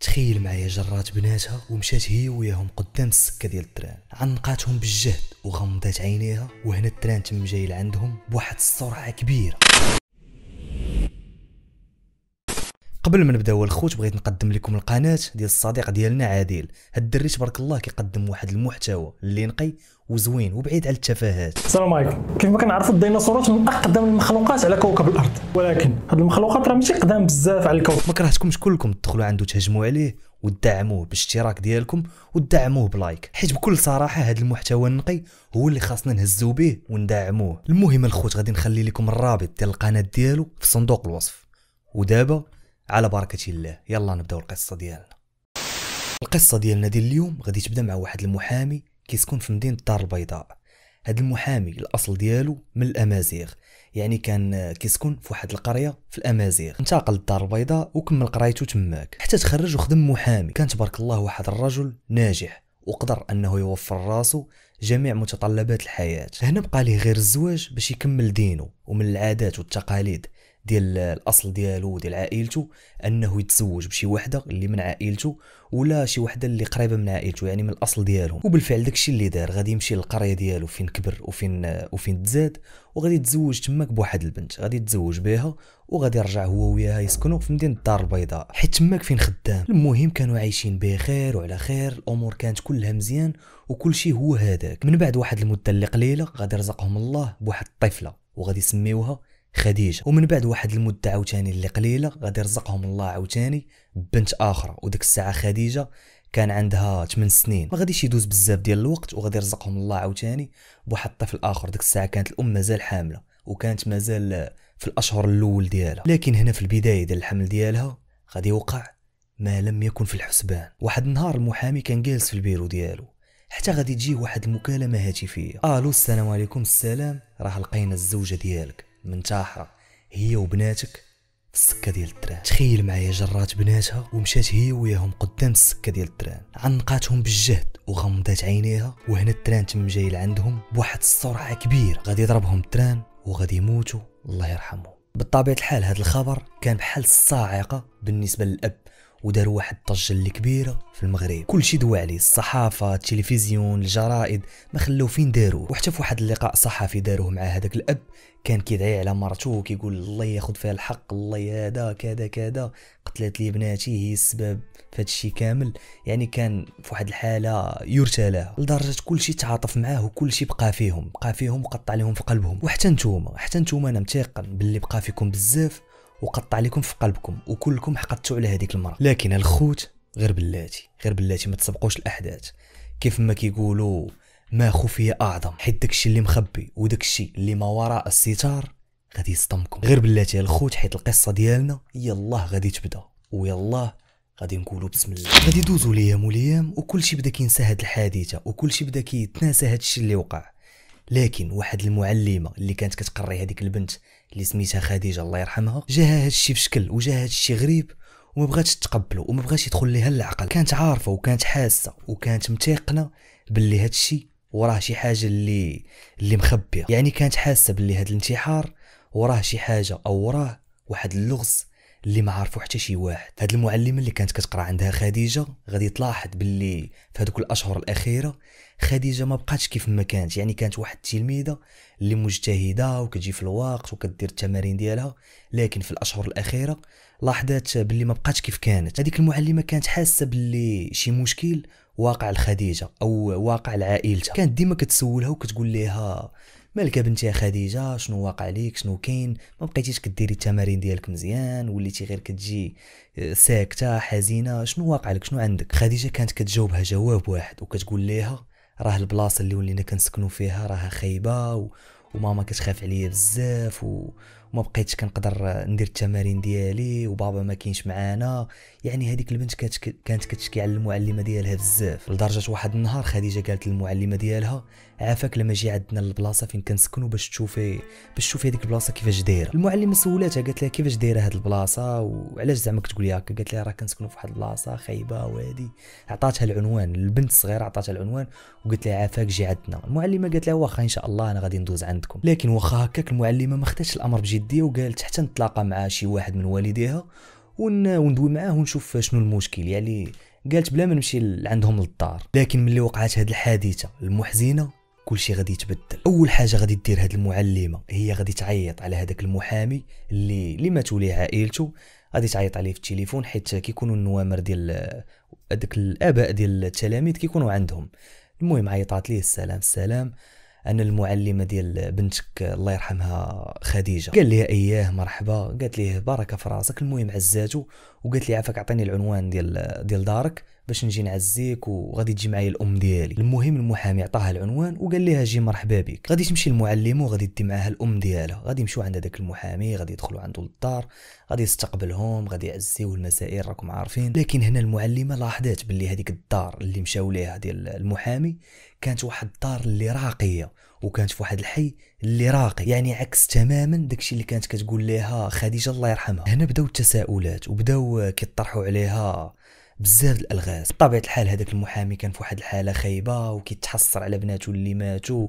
تخيل معايا جرات بناتها ومشات هي وياهم قدام السكه ديال التران عنقاتهم بالجهد وغمضات عينيها وهنا التران تم جاي لعندهم بواحد السرعه كبيره قبل ما نبداو الخوت بغيت نقدم لكم القناه ديال الصديق ديالنا عادل هاد الدري تبارك الله كيقدم واحد المحتوى اللي نقي وزوين وبعيد على التفاهات السلام عليكم كيف ما كنعرفوا الديناصورات من اقدم المخلوقات على كوكب الارض ولكن هاد المخلوقات راه ماشي قدام بزاف على الكوكب ما كرهتكمش كلكم تدخلوا عنده تهجموا عليه ودعموه بالاشتراك ديالكم ودعموه بلايك حيت بكل صراحه هذا المحتوى النقي هو اللي خاصنا نهزو به وندعموه المهم الخوت غادي نخلي لكم الرابط ديال القناه ديالو في صندوق الوصف ودابا على بركة الله يلا نبداو القصة ديالنا القصة ديالنا ديال اليوم غادي تبدا مع واحد المحامي كيسكن في مدينة الدار البيضاء هاد المحامي الاصل ديالو من الامازيغ يعني كان كيسكن في واحد القريه في الامازيغ انتقل للدار البيضاء وكمل قرايته تماك حتى تخرج وخدم محامي كان تبارك الله واحد الرجل ناجح وقدر انه يوفر راسه جميع متطلبات الحياه هنا بقى ليه غير الزواج باش يكمل دينه ومن العادات والتقاليد ديال الاصل ديالو ديال عائلته انه يتزوج بشي وحده اللي من عائلته ولا شي وحده اللي قريبه من عائلته يعني من الاصل ديالهم وبالفعل داكشي اللي دار غادي يمشي للقريه ديالو فين كبر وفين وفين تزاد وغادي يتزوج تماك بواحد البنت غادي يتزوج بها وغادي يرجع هو وياها يسكنوا في مدينه الدار البيضاء حيت تماك فين خدام المهم كانوا عايشين بخير وعلى خير الامور كانت كلها مزيان وكل شيء هو هذاك من بعد واحد المده اللي قليله غادي يرزقهم الله بواحد الطفله وغادي يسميوها خديجه ومن بعد واحد المده عاوتاني اللي قليله غادي يرزقهم الله عاوتاني بنت اخرى وديك الساعه خديجه كان عندها 8 سنين ما غاديش يدوز بزاف ديال الوقت وغادي يرزقهم الله عاوتاني بواحد الطفل اخر ديك الساعه كانت الام مازال حامله وكانت مازال في الاشهر الاول ديالها لكن هنا في البدايه ديال الحمل ديالها غادي يوقع ما لم يكن في الحسبان واحد النهار المحامي كان جالس في البيرو ديالو حتى غادي تجيه واحد المكالمه هاتفيه الو آه، السلام عليكم السلام راه لقينا الزوجه ديالك منتحره هي وبناتك في السكه ديال الدران تخيل معايا جرات بناتها ومشات هي وياهم قدام السكه ديال الدران عنقاتهم بالجهد وغمضات عينيها وهنا التران تم جاي لعندهم بواحد السرعه كبيره غادي يضربهم التران وغادي يموتوا الله يرحمه بطبيعه الحال هذا الخبر كان بحال الصاعقه بالنسبه للاب وداروا واحد الضجه الكبيره في المغرب كلشي دوا عليه الصحافه التلفزيون الجرائد ما خلاو فين داروه وحتى في واحد اللقاء صحفي داروه مع هذاك الاب كان كيدعي على مرته وكيقول الله ياخذ فيها الحق الله هذا كذا كذا قتلت لي بناتي هي السبب في هذا الشيء كامل يعني كان في واحد الحاله يرثى لها لدرجه كلشي تعاطف معاه وكلشي بقى فيهم بقى فيهم وقطع لهم في قلبهم وحتى نتوما حتى نتوما انا متيقن باللي بقى فيكم بزاف وقطع لكم في قلبكم وكلكم حقدتوا على هذيك المراه لكن الخوت غير بلاتي غير بلاتي ما تسبقوش الاحداث كيف ما كيقولوا ما خفي اعظم حيت داكشي اللي مخبي وداكشي اللي ما وراء الستار غادي يصدمكم غير بلاتي الخوت حيت القصه ديالنا يلاه غادي تبدا ويلاه غادي نقولوا بسم الله غادي دوزوا ليام وليام وكلشي بدا كينسى هاد الحادثه وكلشي بدا كيتناسى هادشي اللي وقع لكن واحد المعلمه اللي كانت كتقري هذيك البنت اللي سميتها خديجه الله يرحمها جاها هادشي في شكل وجاها هادشي غريب وما بغاتش تقبله وما بغاش يدخل ليها العقل كانت عارفه وكانت حاسه وكانت متيقنه باللي هادشي وراه شي حاجه اللي اللي مخبيه يعني كانت حاسه باللي هاد الانتحار وراه شي حاجه او وراه واحد اللغز اللي ما عارفو حتى شي واحد هاد المعلمه اللي كانت كتقرا عندها خديجه غادي تلاحظ باللي في هذوك الاشهر الاخيره خديجه ما بقاتش كيف ما كانت يعني كانت واحد التلميذه اللي مجتهده وكتجي في الوقت وكدير التمارين ديالها لكن في الاشهر الاخيره لاحظت باللي ما بقاتش كيف كانت هذيك المعلمه كانت حاسه باللي شي مشكل واقع لخديجه او واقع لعائلتها كانت ديما كتسولها وكتقول لها مالك بنتي يا خديجه شنو واقع ليك شنو كاين ما بقيتيش كديري التمارين ديالك مزيان وليتي غير كتجي آه، ساكته حزينه شنو واقع لك شنو عندك خديجه كانت كتجاوبها جواب واحد وكتقول ليها راه البلاصه اللي ولينا كنسكنوا فيها راها خايبه و... وماما كتخاف عليا بزاف و... وما بقيتش كنقدر ندير التمارين ديالي وبابا ما كاينش معانا يعني هذيك البنت كانت كانت كتشكي على المعلمه ديالها بزاف لدرجه واحد النهار خديجه قالت للمعلمه ديالها عافاك لما جي عندنا البلاصه فين كنسكنوا باش تشوفي باش تشوفي هذيك البلاصه كيفاش دايره المعلمه سولاتها قالت لها كيفاش دايره هذه البلاصه وعلاش زعما كتقولي هكا قالت لها راه كنسكنوا في واحد البلاصه خايبه وهادي عطاتها العنوان البنت الصغيره عطاتها العنوان وقالت لها عافاك جي عندنا المعلمه قالت لها واخا ان شاء الله انا غادي ندوز عندكم لكن واخا هكاك المعلمه ما خداتش الامر بجديه وقالت حتى نتلاقى مع شي واحد من والديها وندوي معاه ونشوف شنو المشكل يعني قالت بلا ما نمشي عندهم للدار لكن ملي وقعت هذه الحادثه المحزنه كلشي غادي يتبدل اول حاجه غادي دير هاد المعلمه هي غادي تعيط على هذاك المحامي اللي اللي ماتوا ليه عائلته غادي تعيط عليه في التليفون حيت كيكونوا النوامر ديال هذاك الاباء ديال التلاميذ كيكونوا عندهم المهم عيطات ليه السلام السلام انا المعلمه ديال بنتك الله يرحمها خديجه قال لها اياه مرحبا قالت ليه بركه في راسك المهم عزاتو وقالت لي عافاك عطيني العنوان ديال ديال دارك باش نجي نعزيك وغادي تجي معايا الام ديالي المهم المحامي عطاها العنوان وقال لها جي مرحبا بك غادي تمشي للمعلم وغادي دي معاها الام ديالها غادي يمشيو عند داك المحامي غادي يدخلوا عنده للدار غادي يستقبلهم غادي يعزيو المسائل راكم عارفين لكن هنا المعلمه لاحظت باللي هذيك الدار اللي مشاو ليها ديال المحامي كانت واحد الدار اللي راقيه وكانت في واحد الحي اللي راقي يعني عكس تماما داكشي اللي كانت كتقول ليها خديجه الله يرحمها هنا بداو التساؤلات وبداو كيطرحوا عليها بزاف الالغاز بطبيعه الحال هذاك المحامي كان في واحد الحاله خايبه وكيتحسر على بناتو اللي ماتوا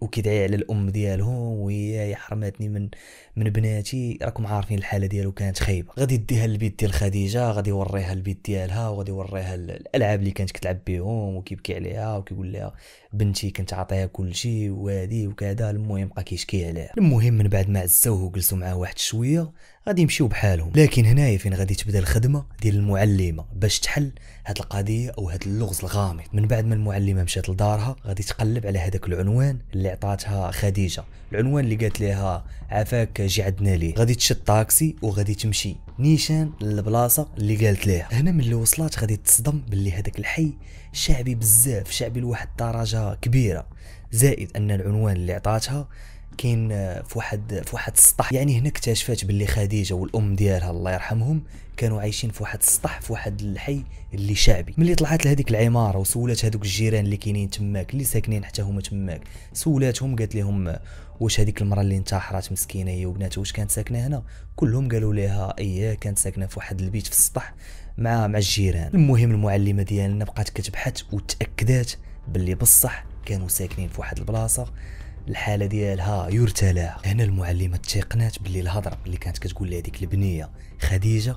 وكيدعي على الام ديالهم وهي يا من من بناتي راكم عارفين الحاله ديالو كانت خايبه غادي يديها للبيت ديال خديجه غادي يوريها البيت ديالها وغادي يوريها الالعاب اللي كانت كتلعب بهم وكيبكي عليها وكيقول لها بنتي كنت عاطيها كل شيء وهادي وكذا المهم بقى كيشكي عليها المهم من بعد ما عزوه وجلسوا معاه واحد شويه غادي يمشيو بحالهم لكن هنايا فين غادي تبدا الخدمه ديال المعلمه باش تحل هاد القضيه او هاد اللغز الغامض من بعد ما المعلمه مشات لدارها غادي تقلب على هذاك العنوان اللي عطاتها خديجه العنوان اللي قالت لها عفاك جي عندنا ليه غادي تشد طاكسي وغادي تمشي نيشان للبلاصه اللي قالت لها هنا ملي وصلات غادي تصدم باللي هذاك الحي شعبي بزاف شعبي لواحد الدرجه كبيره زائد ان العنوان اللي عطاتها كاين في واحد في واحد السطح يعني هنا اكتشفت باللي خديجه والام ديالها الله يرحمهم كانوا عايشين في واحد السطح في واحد الحي اللي شعبي ملي طلعت لهذيك العماره وسولات هذوك الجيران اللي كاينين تماك اللي ساكنين حتى هما تماك سولاتهم قالت لهم واش هذيك المراه اللي انتحرت مسكينه هي وبناتها واش كانت ساكنه هنا كلهم قالوا لها اييه كانت ساكنه في واحد البيت في السطح مع مع الجيران المهم المعلمه ديالنا بقات كتبحث وتاكدات باللي بصح كانوا ساكنين في واحد البلاصه الحاله ديالها يرتلى هنا المعلمه تيقنات باللي الهضره اللي كانت كتقول لها ديك البنيه خديجه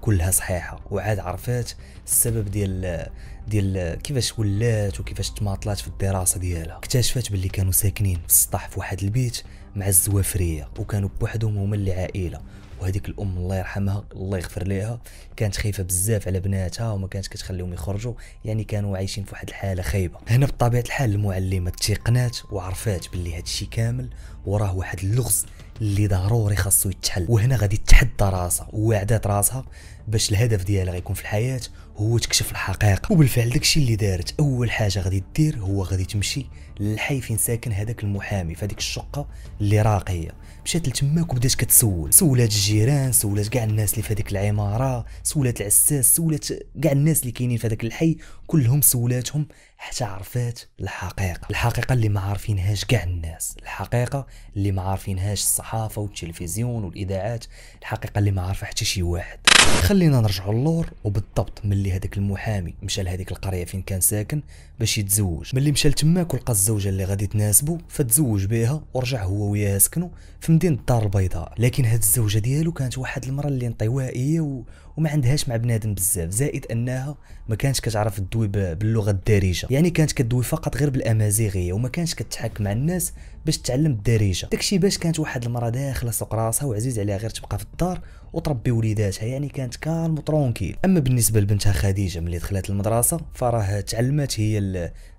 كلها صحيحه وعاد عرفات السبب ديال ديال كيفاش ولات وكيفاش تماطلات في الدراسه ديالها اكتشفت باللي كانوا ساكنين في السطح في واحد البيت مع الزوافريه وكانوا بوحدهم هما اللي عائله وهذيك الام الله يرحمها الله يغفر ليها كانت خايفه بزاف على بناتها وما كانتش كتخليهم يخرجوا يعني كانوا عايشين في واحد الحاله خايبه هنا بطبيعه الحال المعلمه تيقنات وعرفات باللي هذا الشيء كامل وراه واحد اللغز اللي ضروري خاصو يتحل وهنا غادي تحدى راسها ووعدات راسها باش الهدف ديالها غيكون في الحياه هو تكشف الحقيقه وبالفعل داكشي اللي دارت اول حاجه غادي دير هو غادي تمشي للحي فين ساكن هذاك المحامي في هذيك الشقه اللي راقيه مشات لتماك وبدات كتسول سولات الجيران سولات كاع الناس اللي في هذيك العماره سولات العساس سولات كاع الناس اللي كاينين في هذاك الحي كلهم سولاتهم حتى عرفات الحقيقة الحقيقة اللي ما عارفينهاش كاع الناس الحقيقة اللي ما عارفينهاش الصحافة والتلفزيون والإذاعات الحقيقة اللي ما عارفها حتى شي واحد خلينا نرجع اللور وبالضبط ملي هذاك المحامي مشى لهذيك القرية فين كان ساكن باش يتزوج ملي مشى لتماك ولقى الزوجة اللي غادي تناسبو فتزوج بها ورجع هو وياها سكنوا في مدينة الدار البيضاء لكن هاد الزوجة ديالو كانت واحد المرأة اللي انطوائية و... وما عندهاش مع بنادم بزاف زائد انها ما كانتش كتعرف تدوي باللغة الدارجة الدارجه يعني كانت كدوي فقط غير بالامازيغيه وما كانش كتحاك مع الناس باش تعلم الدارجه داكشي باش كانت واحد المراه داخله سوق راسها وعزيز عليها غير تبقى في الدار وتربي وليداتها يعني كانت كالم وترونكيل اما بالنسبه لبنتها خديجه ملي دخلت المدرسه فراه تعلمات هي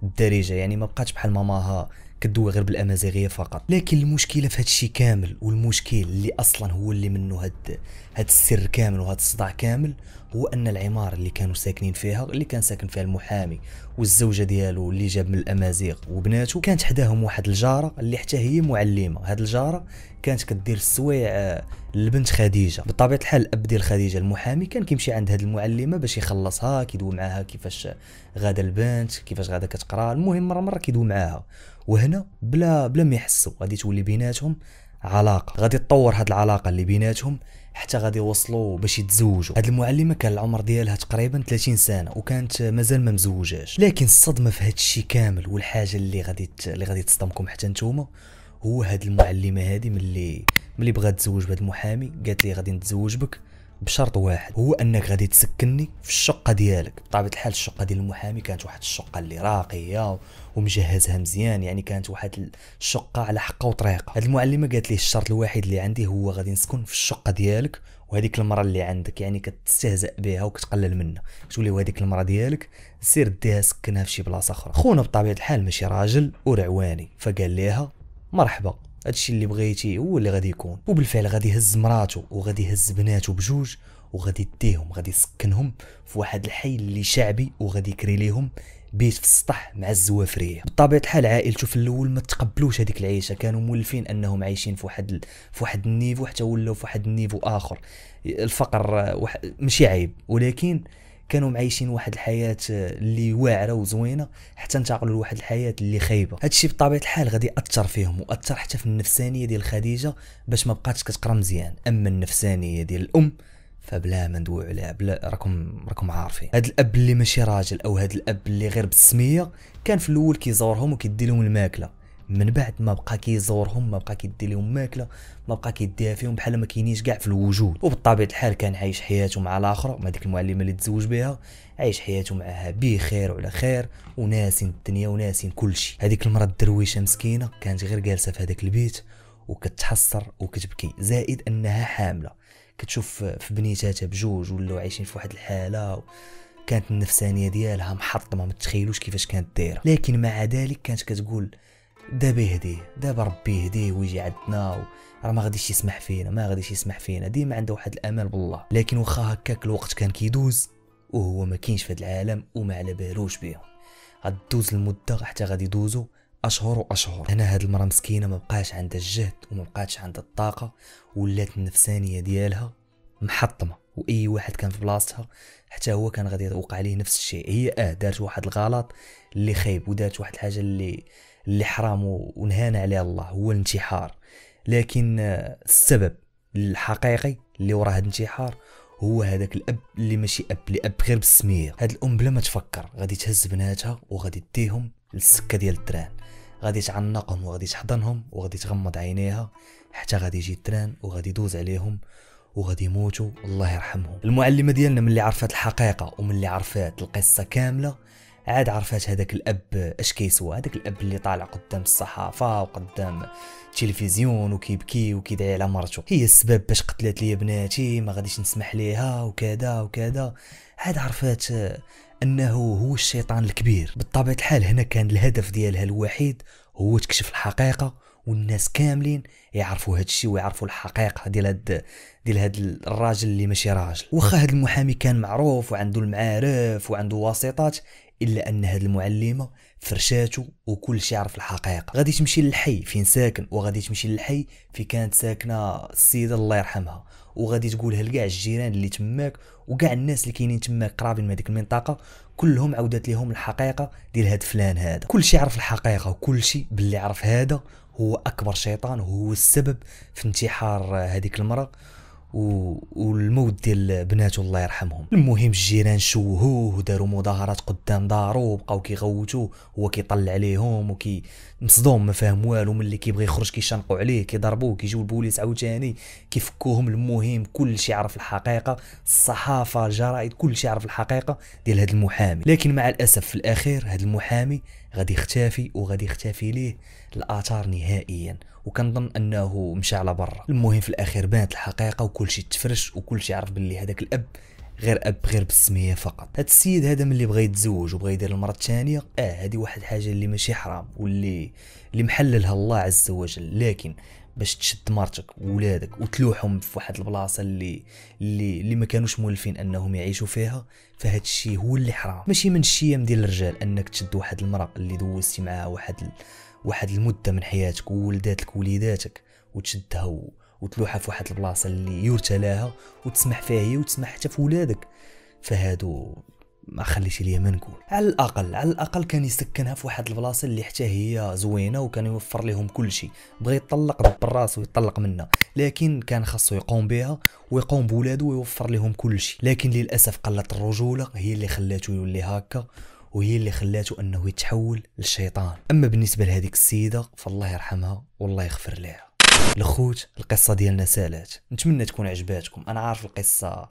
الدارجه يعني ما بقاتش بحال ماماها كدوي غير بالامازيغيه فقط لكن المشكله في هادشي كامل والمشكل اللي اصلا هو اللي منه هاد هاد السر كامل وهاد الصداع كامل هو ان العماره اللي كانوا ساكنين فيها اللي كان ساكن فيها المحامي والزوجه ديالو اللي جاب من الامازيغ وبناته كانت حداهم واحد الجاره اللي حتى هي معلمه هاد الجاره كانت كدير السويع للبنت آه، خديجه بطبيعه الحال الاب ديال خديجه المحامي كان كيمشي عند هاد المعلمه باش يخلصها كيدوي معاها كيفاش غادا البنت كيفاش غادا كتقرا المهم مره مره كيدوي معاها وهنا بلا بلا ما يحسوا غادي تولي بيناتهم علاقه غادي تطور هاد العلاقه اللي بيناتهم حتى غادي يوصلوا باش يتزوجوا هاد المعلمه كان العمر ديالها تقريبا 30 سنه وكانت مازال ما مزوجاش لكن الصدمه في هاد الشيء كامل والحاجه اللي غادي اللي غادي تصدمكم حتى نتوما هو هاد المعلمه هادي ملي ملي بغات تزوج بهاد المحامي قالت لي غادي نتزوج بك بشرط واحد هو انك غادي تسكنني في الشقه ديالك بطبيعه الحال الشقه ديال المحامي كانت واحد الشقه اللي راقيه ومجهزها مزيان يعني كانت واحد الشقه على حقه وطريقه هاد المعلمه قالت ليه الشرط الوحيد اللي عندي هو غادي نسكن في الشقه ديالك وهذيك المره اللي عندك يعني كتستهزأ بها وكتقلل منها تولي وهذيك المره ديالك سير ديها سكنها في شي بلاصه اخرى خونا بطبيعه الحال ماشي راجل ورعواني فقال ليها مرحبا هادشي اللي بغيتي هو اللي غادي يكون وبالفعل غادي يهز مراته وغادي يهز بناته بجوج وغادي يديهم غادي يسكنهم في واحد الحي اللي شعبي وغادي يكري ليهم بيت في السطح مع الزوافريه بطبيعه الحال عائلته في الاول ما تقبلوش هذيك العيشه كانوا مولفين انهم عايشين في واحد ال... في واحد النيفو حتى ولاو في واحد النيفو اخر الفقر وح... ماشي عيب ولكن كانوا عايشين واحد الحياه آه، اللي واعره وزوينه حتى انتقلوا لواحد الحياه اللي خايبه هادشي بطبيعه الحال غادي ياثر فيهم واثر حتى في النفسانيه ديال خديجه باش ما بقاتش كتقرا مزيان اما النفسانيه ديال الام فبلا ما ندوي عليها بلا راكم راكم عارفين هاد الاب اللي ماشي راجل او هاد الاب اللي غير بالسميه كان في الاول كيزورهم وكيدي لهم الماكله من بعد ما بقى كيزورهم ما بقى كيدي لهم ماكله ما بقى كيديها فيهم بحال ما كاينينش كاع في الوجود وبطبيعه الحال كان عايش حياته مع الاخرى مع ديك المعلمه اللي تزوج بها عايش حياته معها بخير وعلى خير وناسين الدنيا وناسين كل شيء هذيك المره الدرويشه مسكينه كانت غير جالسه في هذاك البيت وكتحسر وكتبكي زائد انها حامله كتشوف في بنيتاتها بجوج ولاو عايشين في واحد الحاله كانت النفسانيه ديالها محطمه ما تخيلوش كيفاش كانت دايره لكن مع ذلك كانت كتقول دابا يهديه دابا ربي يهديه ويجي عندنا راه ما غاديش يسمح فينا ما غاديش يسمح فينا ديما عنده واحد الامل بالله لكن واخا هكاك الوقت كان كيدوز وهو ما كاينش في هذا العالم وما على بالوش بهم غدوز المده حتى غادي يدوزوا اشهر واشهر هنا هاد المره مسكينه ما بقاش عندها الجهد وما بقاش عندها الطاقه ولات النفسانيه ديالها محطمه واي واحد كان في بلاصتها حتى هو كان غادي يوقع عليه نفس الشيء هي اه دارت واحد الغلط اللي خايب ودارت واحد الحاجه اللي اللي حرام ونهانا عليه الله هو الانتحار لكن آه، السبب الحقيقي اللي وراء هذا الانتحار هو هذاك الاب اللي ماشي اب اللي اب غير بالسميه هاد الام بلا ما تفكر غادي تهز بناتها وغادي ديهم للسكه ديال الدران غادي تعنقهم وغادي تحضنهم وغادي تغمض عينيها حتى غادي يجي الدران وغادي يدوز عليهم وغادي يموتوا الله يرحمهم المعلمه ديالنا ملي عرفات الحقيقه اللي عرفات القصه كامله عاد عرفات هذاك الاب اش كيسوى هذاك الاب اللي طالع قدام الصحافه وقدام التلفزيون وكيبكي وكيدعي على مرته هي السبب باش قتلت لي بناتي ما غاديش نسمح ليها وكذا وكذا عاد عرفات انه هو الشيطان الكبير بطبيعه الحال هنا كان الهدف ديالها الوحيد هو تكشف الحقيقه والناس كاملين يعرفوا هذا الشيء ويعرفوا الحقيقه ديال هاد ديال هاد الراجل اللي ماشي راجل واخا هاد المحامي كان معروف وعنده المعارف وعنده واسطات الا ان هاد المعلمه فرشاتو وكل شيء عرف الحقيقه غادي تمشي للحي فين ساكن وغادي تمشي للحي فين كانت ساكنه السيده الله يرحمها وغادي تقولها لكاع الجيران اللي تماك وكاع الناس اللي كاينين تماك قرابين من هذيك المنطقه كلهم عودت لهم الحقيقه ديال هاد فلان هذا كلشي عرف الحقيقه شيء باللي عرف هذا هو اكبر شيطان وهو السبب في انتحار هذيك المراه و... والموت ديال بناته الله يرحمهم المهم الجيران شوهوه وداروا مظاهرات قدام دارو وبقاو كيغوتو هو كيطلع عليهم وكي مصدوم ما فاهم والو ملي كيبغي يخرج كيشنقوا عليه كيضربوه كيجيو البوليس عاوتاني كيفكوهم المهم كلشي عرف الحقيقه الصحافه الجرائد كلشي عرف الحقيقه ديال هذا المحامي لكن مع الاسف في الاخير هذا المحامي غادي يختفي وغادي يختفي ليه الاثار نهائيا وكنظن انه مشى على برا المهم في الاخير بانت الحقيقه وكل شيء تفرش وكل شيء عرف باللي هذاك الاب غير اب غير بالسميه فقط هاد السيد هذا ملي بغى يتزوج وبغى يدير المراه الثانيه اه هذه واحد الحاجه اللي ماشي حرام واللي اللي محللها الله عز وجل لكن باش تشد مرتك وولادك وتلوحهم في واحد البلاصه اللي اللي اللي ما كانوش مولفين انهم يعيشوا فيها فهذا الشيء هو اللي حرام ماشي من الشيم ديال الرجال انك تشد واحد المراه اللي دوزتي معاها واحد ال... واحد المده من حياتك وولداتك وليداتك وتشدها و... وتلوحها في واحد البلاصه اللي يرتلاها وتسمح فيها هي وتسمح حتى في ولادك فهادو ما خليش ليا ما نقول على الاقل على الاقل كان يسكنها في واحد البلاصه اللي حتى هي زوينه وكان يوفر لهم كل شيء بغى يطلق دب الراس ويطلق منها لكن كان خاصو يقوم بها ويقوم بولادو ويوفر لهم كل شيء لكن للاسف قله الرجوله هي اللي خلاته يولي هكا وهي اللي خلاته انه يتحول للشيطان اما بالنسبه لهذيك السيده فالله يرحمها والله يغفر لها الخوت القصه ديالنا سالات نتمنى تكون عجباتكم انا عارف القصه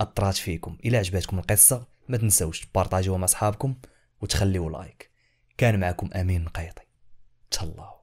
اثرات فيكم الى عجباتكم القصه ما تنسوش تبارطاجيوها مع صحابكم وتخليو لايك كان معكم امين قيطي تهلاو